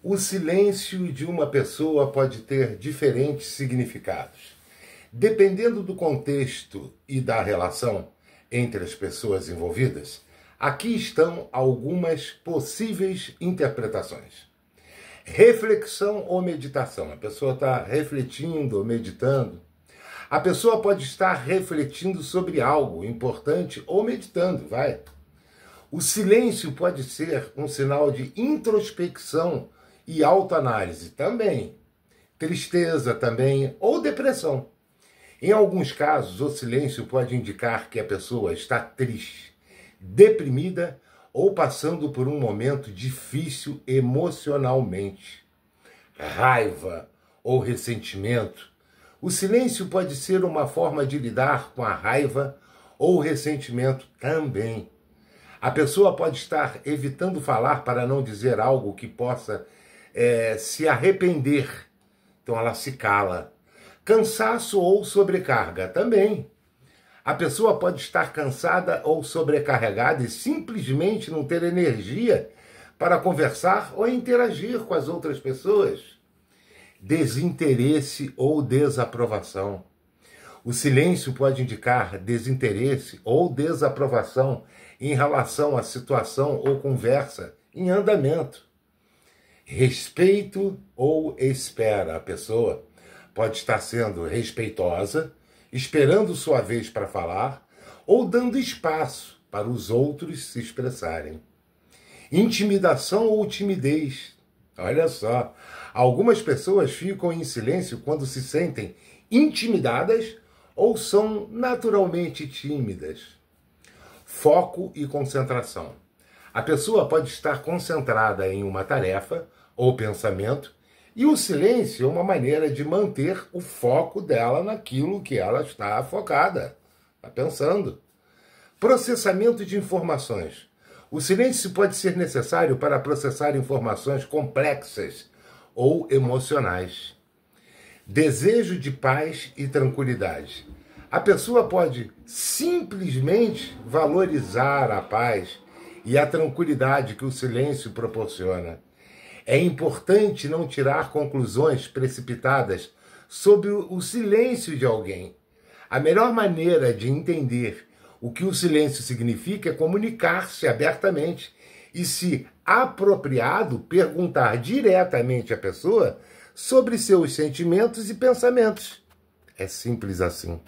O silêncio de uma pessoa pode ter diferentes significados. Dependendo do contexto e da relação entre as pessoas envolvidas, aqui estão algumas possíveis interpretações. Reflexão ou meditação. A pessoa está refletindo ou meditando. A pessoa pode estar refletindo sobre algo importante ou meditando, vai. O silêncio pode ser um sinal de introspecção e autoanálise também, tristeza também ou depressão. Em alguns casos, o silêncio pode indicar que a pessoa está triste, deprimida ou passando por um momento difícil emocionalmente. Raiva ou ressentimento. O silêncio pode ser uma forma de lidar com a raiva ou ressentimento também. A pessoa pode estar evitando falar para não dizer algo que possa é, se arrepender. Então ela se cala. Cansaço ou sobrecarga também. A pessoa pode estar cansada ou sobrecarregada e simplesmente não ter energia para conversar ou interagir com as outras pessoas. Desinteresse ou desaprovação. O silêncio pode indicar desinteresse ou desaprovação em relação à situação ou conversa em andamento respeito ou espera. A pessoa pode estar sendo respeitosa, esperando sua vez para falar ou dando espaço para os outros se expressarem. Intimidação ou timidez. Olha só, algumas pessoas ficam em silêncio quando se sentem intimidadas ou são naturalmente tímidas. Foco e concentração. A pessoa pode estar concentrada em uma tarefa ou pensamento, e o silêncio é uma maneira de manter o foco dela naquilo que ela está focada, está pensando. Processamento de informações. O silêncio pode ser necessário para processar informações complexas ou emocionais. Desejo de paz e tranquilidade. A pessoa pode simplesmente valorizar a paz e a tranquilidade que o silêncio proporciona. É importante não tirar conclusões precipitadas sobre o silêncio de alguém. A melhor maneira de entender o que o silêncio significa é comunicar-se abertamente e, se apropriado, perguntar diretamente à pessoa sobre seus sentimentos e pensamentos. É simples assim.